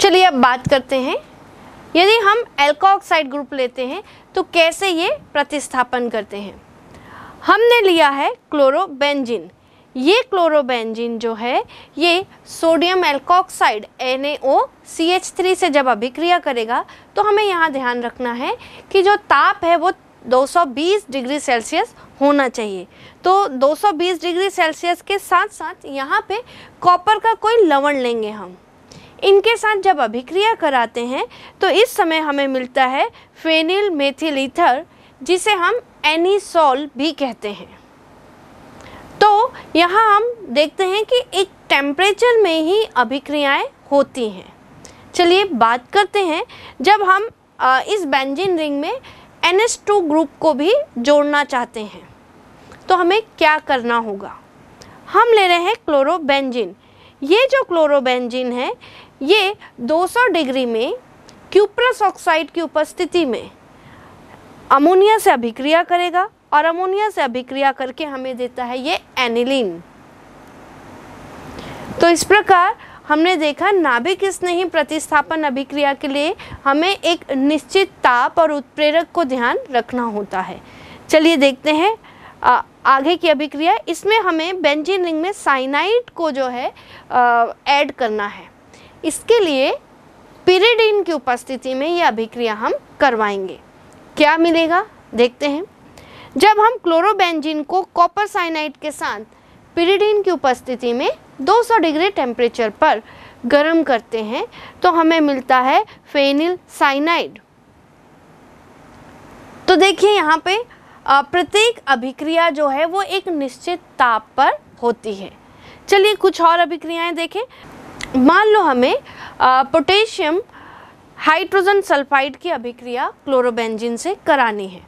चलिए अब बात करते हैं यदि हम एल्कोऑक्साइड ग्रुप लेते हैं तो कैसे ये प्रतिस्थापन करते हैं हमने लिया है क्लोरोबेंजिन ये क्लोरोबेंजिन जो है ये सोडियम एल्कोऑक्साइड NaOCH3 से जब अभिक्रिया करेगा तो हमें यहाँ ध्यान रखना है कि जो ताप है वो 220 डिग्री सेल्सियस होना चाहिए तो 220 डिग्री सेल्सियस के साथ साथ यहाँ पे कॉपर का कोई लवण लेंगे हम इनके साथ जब अभिक्रिया कराते हैं तो इस समय हमें मिलता है फेनिल मेथिल ईथर जिसे हम एनीसोल भी कहते हैं तो यहाँ हम देखते हैं कि एक टेम्परेचर में ही अभिक्रियाएं होती हैं चलिए बात करते हैं जब हम इस बेंजीन रिंग में NH2 ग्रुप को भी जोड़ना चाहते हैं तो हमें क्या करना होगा हम ले रहे हैं क्लोरोबेंजिन ये जो क्लोरोबेंजिन है ये 200 डिग्री में क्यूप्रस ऑक्साइड की उपस्थिति में अमोनिया से अभिक्रिया करेगा और अमोनिया से अभिक्रिया करके हमें देता है ये एनिलीन तो इस प्रकार हमने देखा नाभिक स्नेही प्रतिस्थापन अभिक्रिया के लिए हमें एक निश्चित ताप और उत्प्रेरक को ध्यान रखना होता है चलिए देखते हैं आ, आगे की अभिक्रिया इसमें हमें बेंजीन रिंग में साइनाइड को जो है ऐड करना है इसके लिए पिरीडीन की उपस्थिति में ये अभिक्रिया हम करवाएंगे क्या मिलेगा देखते हैं जब हम क्लोरोबेंजीन को कॉपर साइनाइड के साथ पिरीडीन की उपस्थिति में 200 डिग्री टेम्परेचर पर गर्म करते हैं तो हमें मिलता है फेनिल साइनाइड तो देखिए यहाँ पे प्रत्येक अभिक्रिया जो है वो एक निश्चित ताप पर होती है चलिए कुछ और अभिक्रियाएं देखें मान लो हमें पोटेशियम हाइड्रोजन सल्फाइड की अभिक्रिया क्लोरोबेंजिन से करानी है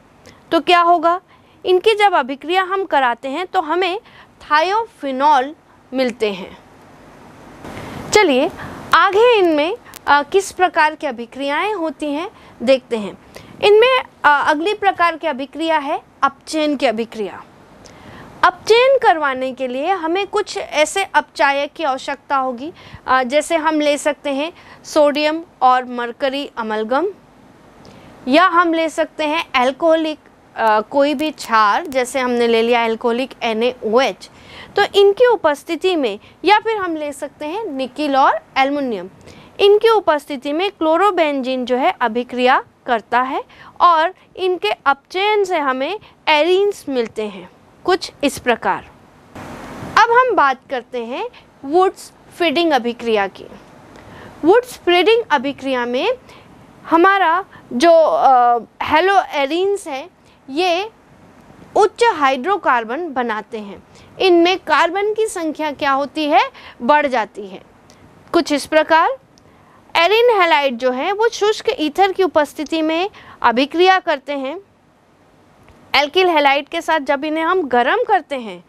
तो क्या होगा इनकी जब अभिक्रिया हम कराते हैं तो हमें थायोफिनॉल मिलते हैं चलिए आगे इनमें किस प्रकार की अभिक्रियाएं होती हैं देखते हैं इनमें अगली प्रकार की अभिक्रिया है अपचेन की अभिक्रिया अपचयन करवाने के लिए हमें कुछ ऐसे अपचायक की आवश्यकता होगी जैसे हम ले सकते हैं सोडियम और मरकरी अमलगम या हम ले सकते हैं एल्कोहलिक कोई भी छार जैसे हमने ले लिया एल्कोहलिक एच तो इनकी उपस्थिति में या फिर हम ले सकते हैं निकिल और एल्युमिनियम इनकी उपस्थिति में क्लोरोबेंजीन जो है अभिक्रिया करता है और इनके अपचयन से हमें एरिन्स मिलते हैं कुछ इस प्रकार अब हम बात करते हैं वुड्स फीडिंग अभिक्रिया की वुड्स फीडिंग अभिक्रिया में हमारा जो हेलो एरिन्स हैं ये उच्च हाइड्रोकार्बन बनाते हैं इनमें कार्बन की संख्या क्या होती है बढ़ जाती है कुछ इस प्रकार एरिन हेलाइट जो है वो शुष्क ईथर की उपस्थिति में अभिक्रिया करते हैं एल्किल हेलाइट के साथ जब इन्हें हम गर्म करते हैं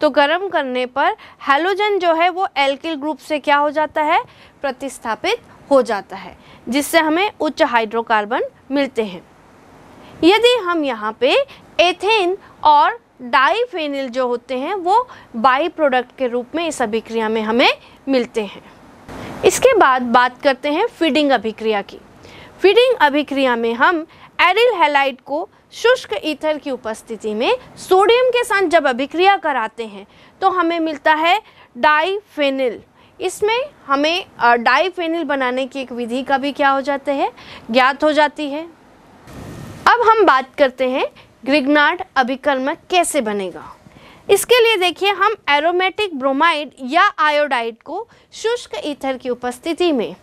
तो गर्म करने पर हेलोजन जो है वो एल्किल ग्रुप से क्या हो जाता है प्रतिस्थापित हो जाता है जिससे हमें उच्च हाइड्रोकार्बन मिलते हैं यदि हम यहाँ पे एथेन और डाईफेनिल जो होते हैं वो बाई प्रोडक्ट के रूप में इस अभिक्रिया में हमें मिलते हैं इसके बाद बात करते हैं फीडिंग अभिक्रिया की फीडिंग अभिक्रिया में हम एरिल हेलाइट को शुष्क ईथर की उपस्थिति में सोडियम के साथ जब अभिक्रिया कराते हैं तो हमें मिलता है डाइफेनिल इसमें हमें डाइफेनिल बनाने की एक विधि का भी क्या हो जाता है ज्ञात हो जाती है अब हम बात करते हैं ग्रिगनाड अभिकर्मक कैसे बनेगा इसके लिए देखिए हम एरोमेटिक ब्रोमाइड या आयोडाइड को शुष्क ईथर की उपस्थिति में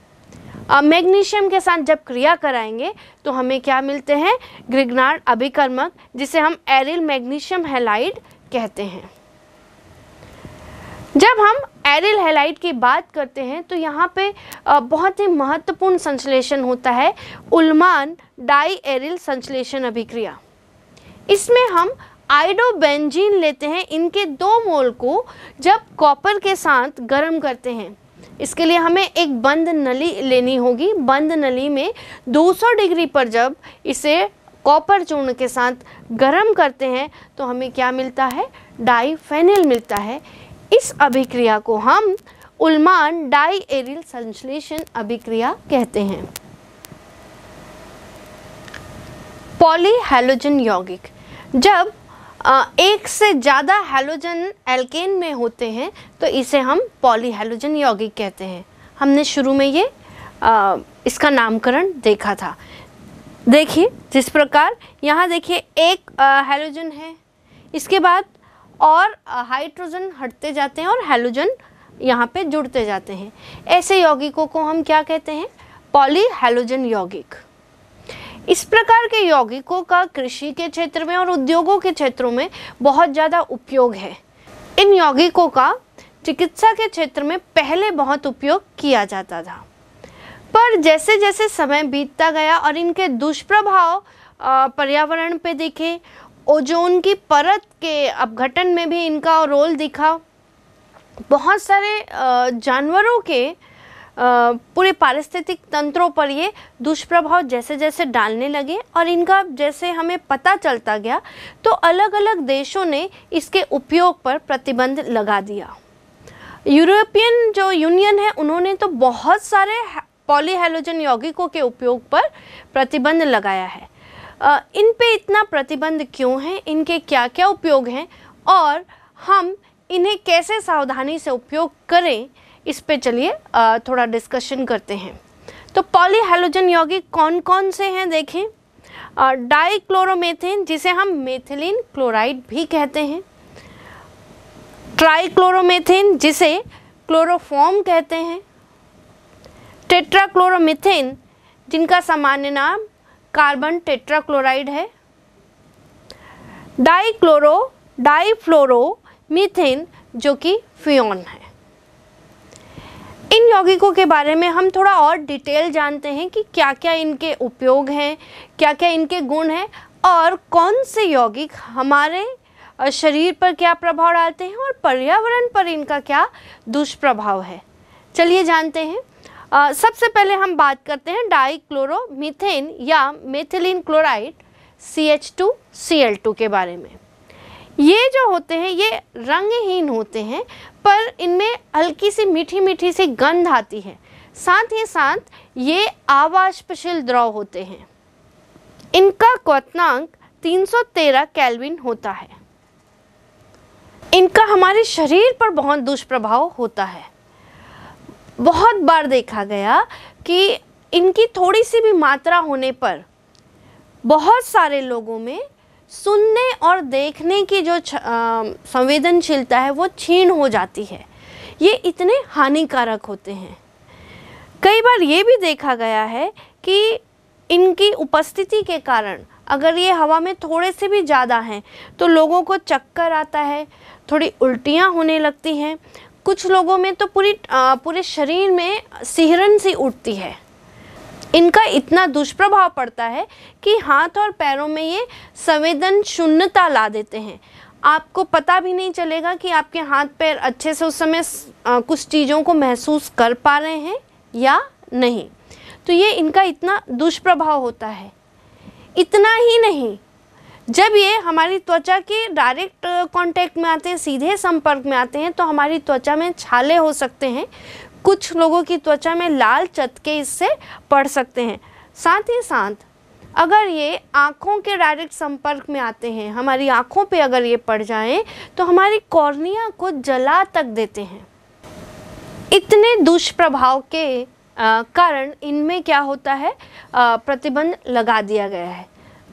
मैग्नीशियम के साथ जब क्रिया कराएंगे तो हमें क्या मिलते हैं ग्रिगनार्ड अभिकर्मक जिसे हम एरिल मैग्नीशियम हेलाइड कहते हैं जब हम एरिल हेलाइट की बात करते हैं तो यहाँ पे बहुत ही महत्वपूर्ण संश्लेषण होता है उल्मान डाई एरिल संश्लेषण अभिक्रिया इसमें हम आइडोबेंजीन लेते हैं इनके दो मोल को जब कॉपर के साथ गर्म करते हैं इसके लिए हमें एक बंद नली लेनी होगी बंद नली में 200 डिग्री पर जब इसे कॉपर चूर्ण के साथ गर्म करते हैं तो हमें क्या मिलता है डाईफेनिल मिलता है इस अभिक्रिया को हम उल्मान डाई एरिल संश्लेषण अभिक्रिया कहते हैं पॉलीहेलोजन यौगिक जब एक से ज़्यादा हेलोजन एल्केन में होते हैं तो इसे हम पॉलीहेलोजन यौगिक कहते हैं हमने शुरू में ये आ, इसका नामकरण देखा था देखिए जिस प्रकार यहाँ देखिए एक हेलोजन है इसके बाद और हाइड्रोजन हटते जाते हैं और हेलोजन यहाँ पे जुड़ते जाते हैं ऐसे यौगिकों को हम क्या कहते हैं पॉलीहेलोजन यौगिक इस प्रकार के यौगिकों का कृषि के क्षेत्र में और उद्योगों के क्षेत्रों में बहुत ज़्यादा उपयोग है इन यौगिकों का चिकित्सा के क्षेत्र में पहले बहुत उपयोग किया जाता था पर जैसे जैसे समय बीतता गया और इनके दुष्प्रभाव पर्यावरण पे दिखे ओजोन की परत के अपघटन में भी इनका रोल दिखा बहुत सारे जानवरों के पूरे पारिस्थितिक तंत्रों पर ये दुष्प्रभाव जैसे जैसे डालने लगे और इनका जैसे हमें पता चलता गया तो अलग अलग देशों ने इसके उपयोग पर प्रतिबंध लगा दिया यूरोपियन जो यूनियन है उन्होंने तो बहुत सारे पॉलीहेलोजन यौगिकों के उपयोग पर प्रतिबंध लगाया है इन पे इतना प्रतिबंध क्यों है इनके क्या क्या उपयोग हैं और हम इन्हें कैसे सावधानी से उपयोग करें इस पे चलिए थोड़ा डिस्कशन करते हैं तो पॉलीहेलोजन यौगिक कौन कौन से हैं देखें डाइक्लोरोमेथेन जिसे हम मेथिलीन क्लोराइड भी कहते हैं ट्राइक्लोरोमेथेन जिसे क्लोरोफॉर्म कहते हैं टेट्राक्लोरोमिथेन जिनका सामान्य नाम कार्बन टेट्राक्लोराइड है डाइक्लोरो डाइफ्लोरोमीथेन जो कि फ्योन है इन यौगिकों के बारे में हम थोड़ा और डिटेल जानते हैं कि क्या क्या इनके उपयोग हैं क्या क्या इनके गुण हैं और कौन से यौगिक हमारे शरीर पर क्या प्रभाव डालते हैं और पर्यावरण पर इनका क्या दुष्प्रभाव है चलिए जानते हैं आ, सबसे पहले हम बात करते हैं डाईक्लोरोमीथेन या methylene chloride C H two C L two के बारे में ये जो होते हैं ये रंगहीन होते हैं पर इनमें हल्की सी मीठी मीठी सी गंध आती है साथ ही साथ ये आवाष्पशील द्रव होते हैं इनका क्वनांक 313 केल्विन होता है इनका हमारे शरीर पर बहुत दुष्प्रभाव होता है बहुत बार देखा गया कि इनकी थोड़ी सी भी मात्रा होने पर बहुत सारे लोगों में सुनने और देखने की जो संवेदनशीलता है वो छीन हो जाती है ये इतने हानिकारक होते हैं कई बार ये भी देखा गया है कि इनकी उपस्थिति के कारण अगर ये हवा में थोड़े से भी ज़्यादा हैं तो लोगों को चक्कर आता है थोड़ी उल्टियाँ होने लगती हैं कुछ लोगों में तो पूरी पूरे शरीर में सिहरन सी उठती है इनका इतना दुष्प्रभाव पड़ता है कि हाथ और पैरों में ये संवेदन शून्यता ला देते हैं आपको पता भी नहीं चलेगा कि आपके हाथ पैर अच्छे से उस समय कुछ चीज़ों को महसूस कर पा रहे हैं या नहीं तो ये इनका इतना दुष्प्रभाव होता है इतना ही नहीं जब ये हमारी त्वचा के डायरेक्ट कांटेक्ट में आते हैं सीधे संपर्क में आते हैं तो हमारी त्वचा में छाले हो सकते हैं कुछ लोगों की त्वचा में लाल चटके इससे पड़ सकते हैं साथ ही साथ अगर ये आँखों के डायरेक्ट संपर्क में आते हैं हमारी आँखों पे अगर ये पड़ जाएं तो हमारी कॉर्निया को जला तक देते हैं इतने दुष्प्रभाव के कारण इनमें क्या होता है प्रतिबंध लगा दिया गया है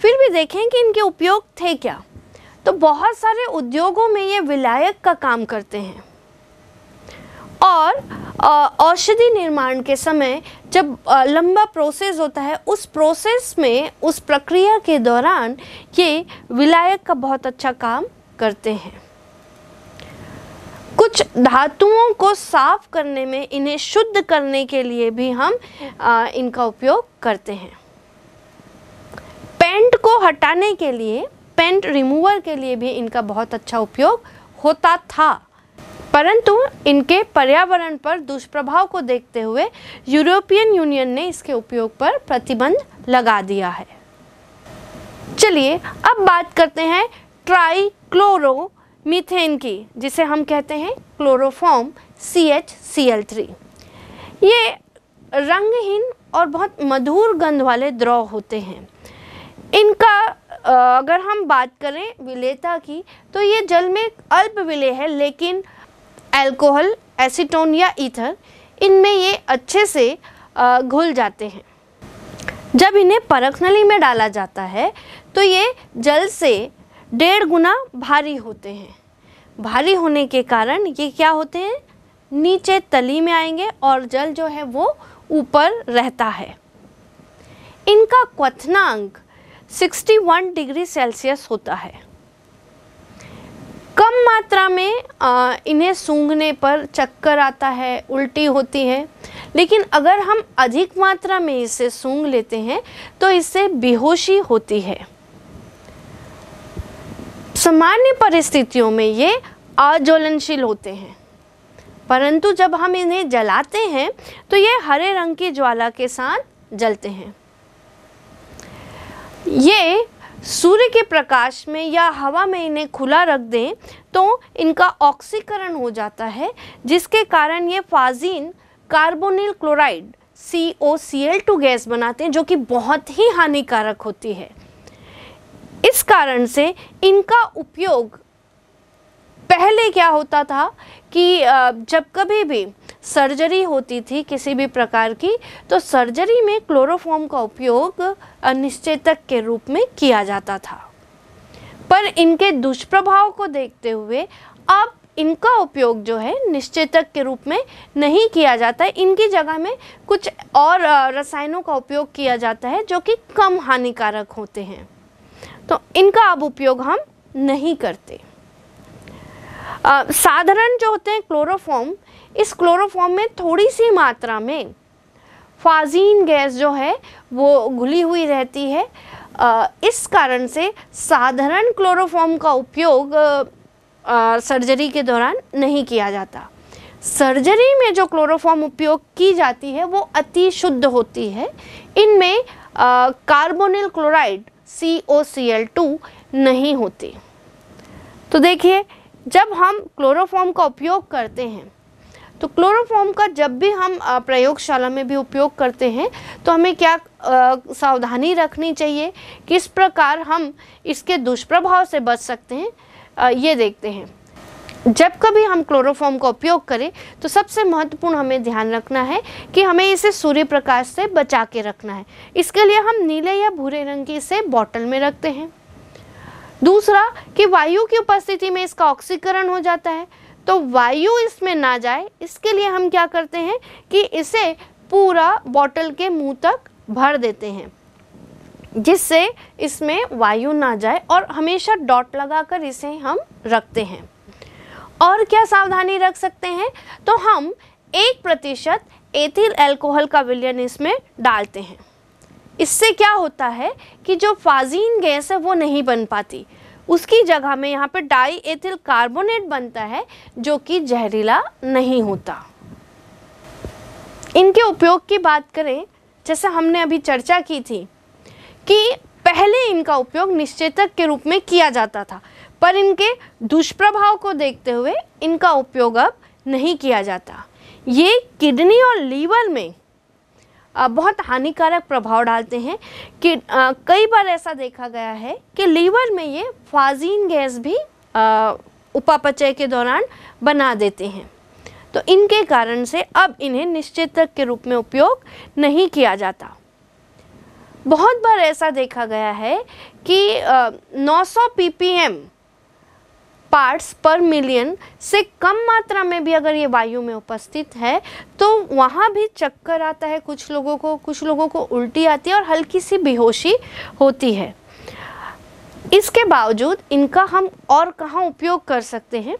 फिर भी देखें कि इनके उपयोग थे क्या तो बहुत सारे उद्योगों में ये विलायक का काम करते हैं और औषधि निर्माण के समय जब लंबा प्रोसेस होता है उस प्रोसेस में उस प्रक्रिया के दौरान ये विलायक का बहुत अच्छा काम करते हैं कुछ धातुओं को साफ करने में इन्हें शुद्ध करने के लिए भी हम आ, इनका उपयोग करते हैं पेंट को हटाने के लिए पेंट रिमूवर के लिए भी इनका बहुत अच्छा उपयोग होता था परंतु इनके पर्यावरण पर दुष्प्रभाव को देखते हुए यूरोपियन यूनियन ने इसके उपयोग पर प्रतिबंध लगा दिया है चलिए अब बात करते हैं ट्राई क्लोरो मीथेन की जिसे हम कहते हैं chloroform C H C L three ये रंगहीन और बहुत मधुर गंध वाले द्रव होते हैं इनका अगर हम बात करें विलेता की तो ये जल में अल्प विलय है लेकिन अल्कोहल एसीटोन या ईथर इनमें ये अच्छे से घुल जाते हैं जब इन्हें परखनली में डाला जाता है तो ये जल से डेढ़ गुना भारी होते हैं भारी होने के कारण ये क्या होते हैं नीचे तली में आएंगे और जल जो है वो ऊपर रहता है इनका क्वथनांक 61 डिग्री सेल्सियस होता है कम मात्रा में इन्हें सूंघने पर चक्कर आता है उल्टी होती है लेकिन अगर हम अधिक मात्रा में इसे सूंघ लेते हैं तो इससे बेहोशी होती है सामान्य परिस्थितियों में ये अज्वलनशील होते हैं परंतु जब हम इन्हें जलाते हैं तो ये हरे रंग की ज्वाला के साथ जलते हैं ये सूर्य के प्रकाश में या हवा में इन्हें खुला रख दें तो इनका ऑक्सीकरण हो जाता है जिसके कारण ये phosgene carbonyl chloride C O C L two gas बनाते हैं जो कि बहुत ही हानिकारक होती है इस कारण से इनका उपयोग पहले क्या होता था कि जब कभी भी सर्जरी होती थी किसी भी प्रकार की तो सर्जरी में क्लोरोफॉर्म का उपयोग अनिश्चेतक के रूप में किया जाता था पर इनके दुष्प्रभाव को देखते हुए अब इनका उपयोग जो है निश्चेतक के रूप में नहीं किया जाता है इनकी जगह में कुछ और रसायनों का उपयोग किया जाता है जो कि कम हानिकारक होते हैं तो इनका अब उपयोग हम नहीं करते साधारण जो होते हैं क्लोरोफॉर्म इस क्लोरोफॉर्म में थोड़ी सी मात्रा में फाजीन गैस जो है वो घुली हुई रहती है आ, इस कारण से साधारण क्लोरोफॉर्म का उपयोग सर्जरी के दौरान नहीं किया जाता सर्जरी में जो क्लोरोफॉर्म उपयोग की जाती है वो अति शुद्ध होती है इनमें carbonyl chloride C O C L two नहीं होती तो देखिए जब हम क्लोरोफॉर्म का उपयोग करते हैं तो क्लोरोफॉर्म का जब भी हम प्रयोगशाला में भी उपयोग करते हैं तो हमें क्या सावधानी रखनी चाहिए किस प्रकार हम इसके दुष्प्रभाव से बच सकते हैं ये देखते हैं जब कभी हम क्लोरोफॉर्म का उपयोग करें तो सबसे महत्वपूर्ण हमें ध्यान रखना है कि हमें इसे सूर्य प्रकाश से बचा के रखना है इसके लिए हम नीले या भूरे रंग की इसे बॉटल में रखते हैं दूसरा कि वायु की उपस्थिति में इसका ऑक्सीकरण हो जाता है तो वायु इसमें ना जाए इसके लिए हम क्या करते हैं कि इसे पूरा बॉटल के मुंह तक भर देते हैं जिससे इसमें वायु ना जाए और हमेशा डॉट लगाकर इसे हम रखते हैं और क्या सावधानी रख सकते हैं तो हम एक प्रतिशत एथिल एल्कोहल का विलयन इसमें डालते हैं इससे क्या होता है कि जो फाजीन गैस है वो नहीं बन पाती उसकी जगह में यहाँ पर डाई एथिल कार्बोनेट बनता है जो कि जहरीला नहीं होता इनके उपयोग की बात करें जैसे हमने अभी चर्चा की थी कि पहले इनका उपयोग निश्चेतक के रूप में किया जाता था पर इनके दुष्प्रभाव को देखते हुए इनका उपयोग अब नहीं किया जाता ये किडनी और लीवर में बहुत हानिकारक प्रभाव डालते हैं कि कई बार ऐसा देखा गया है कि लीवर में ये फाजीन गैस भी उपापचय के दौरान बना देते हैं तो इनके कारण से अब इन्हें निश्चित के रूप में उपयोग नहीं किया जाता बहुत बार ऐसा देखा गया है कि 900 एम पार्ट्स पर मिलियन से कम मात्रा में भी अगर ये वायु में उपस्थित है तो वहाँ भी चक्कर आता है कुछ लोगों को कुछ लोगों को उल्टी आती है और हल्की सी बेहोशी होती है इसके बावजूद इनका हम और कहाँ उपयोग कर सकते हैं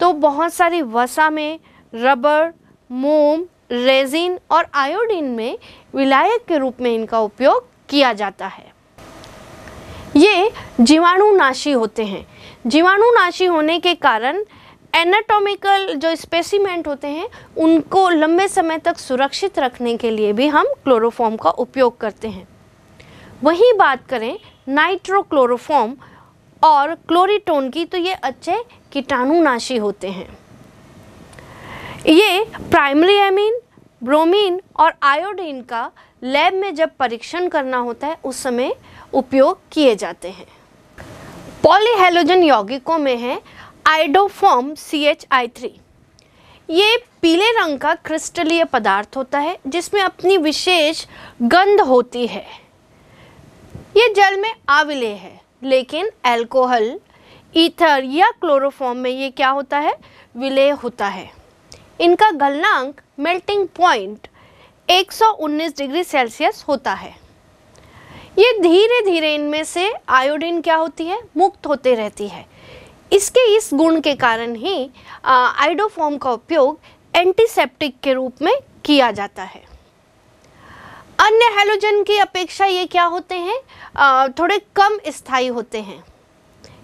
तो बहुत सारी वसा में रबड़ मोम रेजिन और आयोडीन में विलायक के रूप में इनका उपयोग किया जाता है ये जीवाणुनाशी होते हैं जीवाणुनाशी होने के कारण एनाटॉमिकल जो स्पेसिमेंट होते हैं उनको लंबे समय तक सुरक्षित रखने के लिए भी हम क्लोरोफॉर्म का उपयोग करते हैं वहीं बात करें नाइट्रोक्लोरोफॉर्म और क्लोरीटोन की तो ये अच्छे कीटाणुनाशी होते हैं ये प्राइमरी एमीन ब्रोमीन और आयोडीन का लैब में जब परीक्षण करना होता है उस समय उपयोग किए जाते हैं पॉलीहेलोजन यौगिकों में है iodoform C H I three ये पीले रंग का क्रिस्टलीय पदार्थ होता है जिसमें अपनी विशेष गंध होती है ये जल में आविले है लेकिन एल्कोहल ईथर या क्लोरोफॉर्म में ये क्या होता है विलय होता है इनका गलनांक मेल्टिंग पॉइंट 119 डिग्री सेल्सियस होता है ये धीरे धीरे इनमें से आयोडीन क्या होती है मुक्त होते रहती है इसके इस गुण के कारण ही आइडोफॉर्म का उपयोग एंटीसेप्टिक के रूप में किया जाता है अन्य हेलोजन की अपेक्षा ये क्या होते हैं थोड़े कम स्थायी होते हैं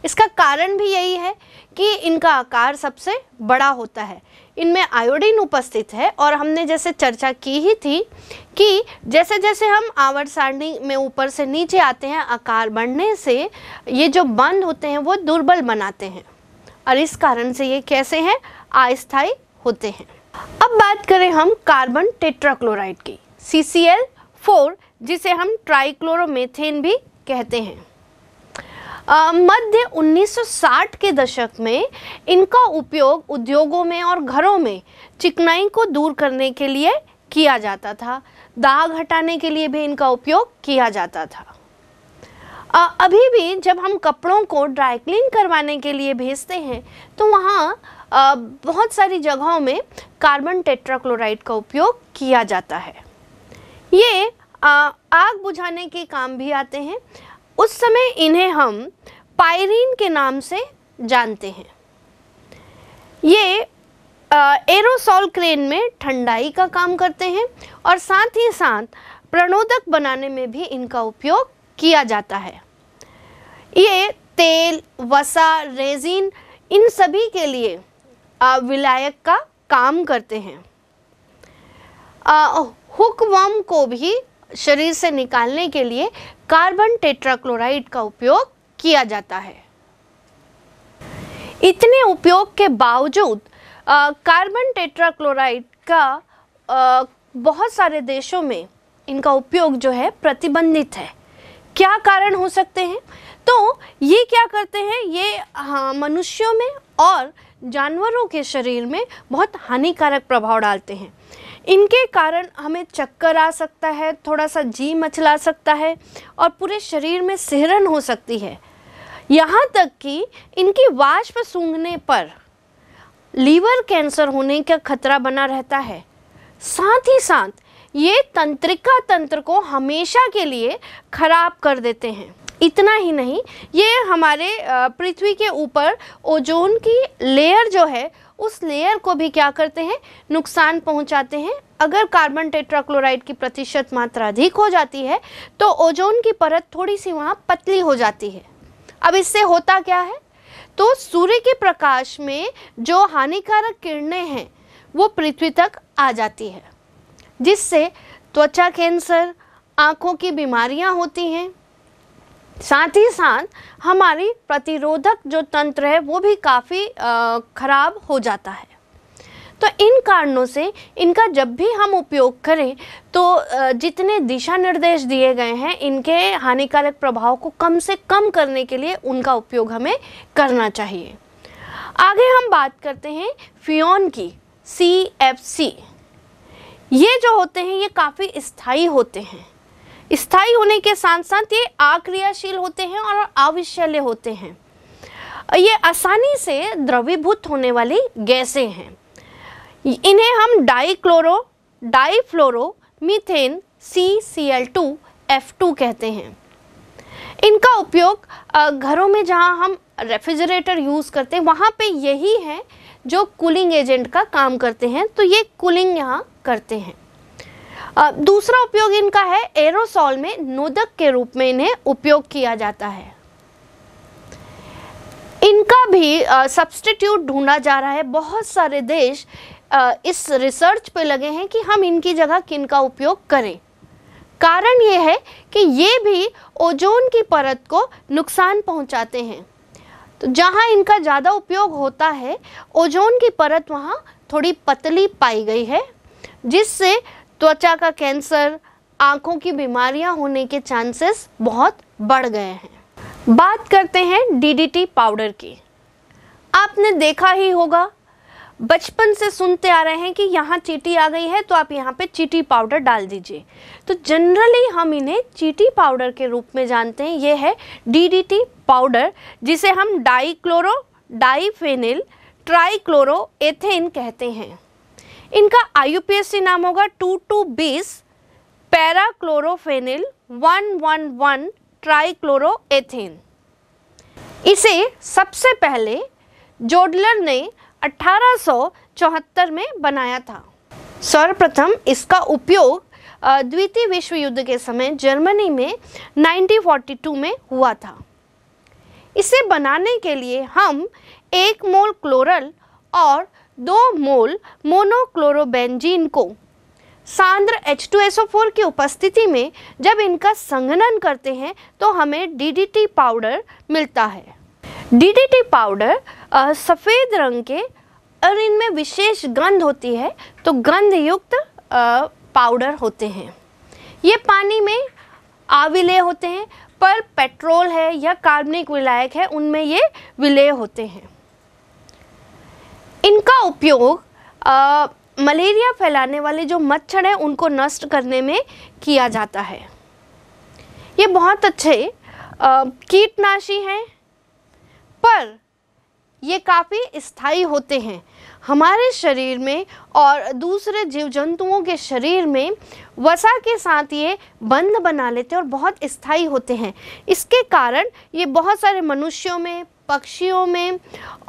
इसका कारण भी यही है कि इनका आकार सबसे बड़ा होता है इनमें आयोडीन उपस्थित है और हमने जैसे चर्चा की ही थी कि जैसे जैसे हम आवर सारणी में ऊपर से नीचे आते हैं आकार बढ़ने से ये जो बंद होते हैं वो दुर्बल बनाते हैं और इस कारण से ये कैसे हैं अस्थायी होते हैं अब बात करें हम कार्बन टेट्राक्लोराइड की सी सी एल फोर जिसे हम ट्राईक्लोरोमेथेन भी कहते हैं मध्य 1960 के दशक में इनका उपयोग उद्योगों में और घरों में चिकनाई को दूर करने के लिए किया जाता था दाग हटाने के लिए भी इनका उपयोग किया जाता था आ, अभी भी जब हम कपड़ों को ड्राई क्लीन करवाने के लिए भेजते हैं तो वहाँ बहुत सारी जगहों में कार्बन टेट्राक्लोराइड का उपयोग किया जाता है ये आ, आग बुझाने के काम भी आते हैं उस समय इन्हें हम पायरीन के नाम से जानते हैं ये एरोसोल क्रेन में ठंडाई का काम करते हैं और साथ ही साथ प्रणोदक बनाने में भी इनका उपयोग किया जाता है ये तेल वसा रेजिन इन सभी के लिए विलायक का काम करते हैं हुकवम को भी शरीर से निकालने के लिए कार्बन टेट्राक्लोराइड का उपयोग किया जाता है इतने उपयोग के बावजूद आ, कार्बन टेट्राक्लोराइड का आ, बहुत सारे देशों में इनका उपयोग जो है प्रतिबंधित है क्या कारण हो सकते हैं तो ये क्या करते हैं ये हाँ, मनुष्यों में और जानवरों के शरीर में बहुत हानिकारक प्रभाव डालते हैं इनके कारण हमें चक्कर आ सकता है थोड़ा सा जी मचला सकता है और पूरे शरीर में सिहरन हो सकती है यहाँ तक कि इनकी वाष्प सूंघने पर लीवर कैंसर होने का खतरा बना रहता है साथ ही साथ ये तंत्रिका तंत्र को हमेशा के लिए खराब कर देते हैं इतना ही नहीं ये हमारे पृथ्वी के ऊपर ओजोन की लेयर जो है उस लेयर को भी क्या करते हैं नुकसान पहुंचाते हैं अगर कार्बन टेट्राक्लोराइड की प्रतिशत मात्रा अधिक हो जाती है तो ओजोन की परत थोड़ी सी वहाँ पतली हो जाती है अब इससे होता क्या है तो सूर्य के प्रकाश में जो हानिकारक किरणें हैं वो पृथ्वी तक आ जाती है जिससे त्वचा कैंसर आँखों की बीमारियाँ होती हैं साथ ही साथ हमारी प्रतिरोधक जो तंत्र है वो भी काफ़ी ख़राब हो जाता है तो इन कारणों से इनका जब भी हम उपयोग करें तो जितने दिशा निर्देश दिए गए हैं इनके हानिकारक प्रभाव को कम से कम करने के लिए उनका उपयोग हमें करना चाहिए आगे हम बात करते हैं फियोन की सी एफ सी ये जो होते हैं ये काफ़ी स्थाई होते हैं स्थायी होने के साथ साथ ये आक्रियाशील होते हैं और अविशल्य होते हैं ये आसानी से द्रवीभूत होने वाली गैसें हैं इन्हें हम dichloro difluoro methane C C L two F two कहते हैं इनका उपयोग घरों में जहां हम रेफ्रिजरेटर यूज़ करते हैं वहां पे यही है जो कूलिंग एजेंट का काम करते हैं तो ये कूलिंग यहाँ करते हैं दूसरा उपयोग इनका है एरोसॉल में नोदक के रूप में इन्हें उपयोग किया जाता है इनका भी सब्सटीट्यूट ढूंढा जा रहा है बहुत सारे देश आ, इस रिसर्च पे लगे हैं कि हम इनकी जगह किन का उपयोग करें कारण ये है कि ये भी ओजोन की परत को नुकसान पहुंचाते हैं तो जहाँ इनका ज़्यादा उपयोग होता है ओजोन की परत वहाँ थोड़ी पतली पाई गई है जिससे त्वचा का कैंसर आंखों की बीमारियां होने के चांसेस बहुत बढ़ गए हैं बात करते हैं डीडीटी पाउडर की आपने देखा ही होगा बचपन से सुनते आ रहे हैं कि यहाँ चीटी आ गई है तो आप यहाँ पे चीटी पाउडर डाल दीजिए तो जनरली हम इन्हें चीटी पाउडर के रूप में जानते हैं ये है डीडीटी पाउडर जिसे हम dichlorodiphenyltrichloroethane कहते हैं इनका आईयूपीएससी नाम होगा टू टू बीस parachlorophenyl one one one trichloroethane इसे सबसे पहले जोडलर ने 1874 में बनाया था सर्वप्रथम इसका उपयोग द्वितीय विश्व युद्ध के समय जर्मनी में 1942 में हुआ था इसे बनाने के लिए हम एक मोल क्लोरल और दो मोल मोनोक्लोरोबेंजीन को सांद्र H2SO4 की उपस्थिति में जब इनका संघनन करते हैं तो हमें DDT पाउडर मिलता है DDT पाउडर सफ़ेद रंग के और इनमें विशेष गंध होती है तो गंध युक्त पाउडर होते हैं ये पानी में आविलय होते हैं पर पेट्रोल है या कार्बनिक विलायक है उनमें ये विलय होते हैं इनका उपयोग मलेरिया फैलाने वाले जो मच्छर हैं उनको नष्ट करने में किया जाता है ये बहुत अच्छे कीटनाशी हैं पर ये काफ़ी स्थायी होते हैं हमारे शरीर में और दूसरे जीव जंतुओं के शरीर में वसा के साथ ये बंध बना लेते हैं और बहुत स्थायी होते हैं इसके कारण ये बहुत सारे मनुष्यों में पक्षियों में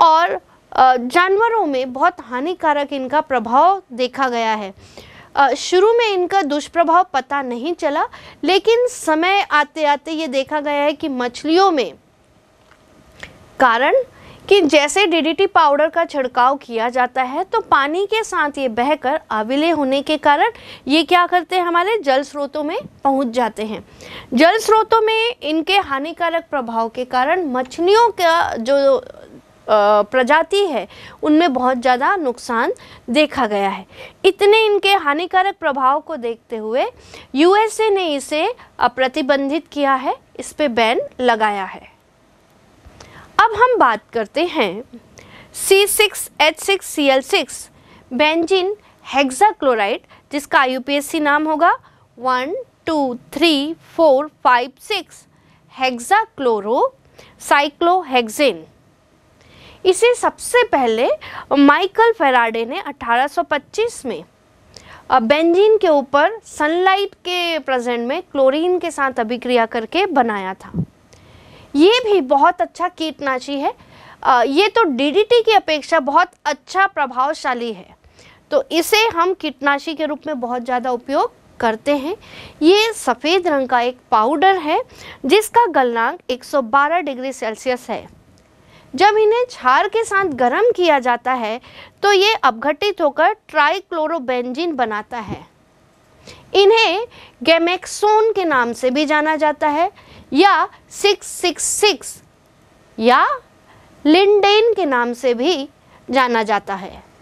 और जानवरों में बहुत हानिकारक इनका प्रभाव देखा गया है शुरू में इनका दुष्प्रभाव पता नहीं चला लेकिन समय आते आते ये देखा गया है कि मछलियों में कारण कि जैसे डीडीटी पाउडर का छिड़काव किया जाता है तो पानी के साथ ये बहकर आविले होने के कारण ये क्या करते हैं हमारे जल स्रोतों में पहुंच जाते हैं जल स्रोतों में इनके हानिकारक प्रभाव के कारण मछलियों का जो प्रजाति है उनमें बहुत ज़्यादा नुकसान देखा गया है इतने इनके हानिकारक प्रभाव को देखते हुए यूएसए ने इसे प्रतिबंधित किया है इस पर बैन लगाया है अब हम बात करते हैं C six H six C L six benzene hexachloride जिसका आई नाम होगा one two three four five six hexachloro cyclohexane इसे सबसे पहले माइकल फेराडे ने 1825 में बेंजीन के ऊपर सनलाइट के प्रेजेंट में क्लोरीन के साथ अभिक्रिया करके बनाया था ये भी बहुत अच्छा कीटनाशी है ये तो डीडीटी की अपेक्षा बहुत अच्छा प्रभावशाली है तो इसे हम कीटनाशी के रूप में बहुत ज़्यादा उपयोग करते हैं ये सफ़ेद रंग का एक पाउडर है जिसका गलनांक 112 डिग्री सेल्सियस है जब इन्हें छार के साथ गर्म किया जाता है तो ये अपघटित होकर ट्राइक्लोरोबेंजिन बनाता है इन्हें गेमेक्सोन के नाम से भी जाना जाता है या 666 या लिंडेन के नाम से भी जाना जाता है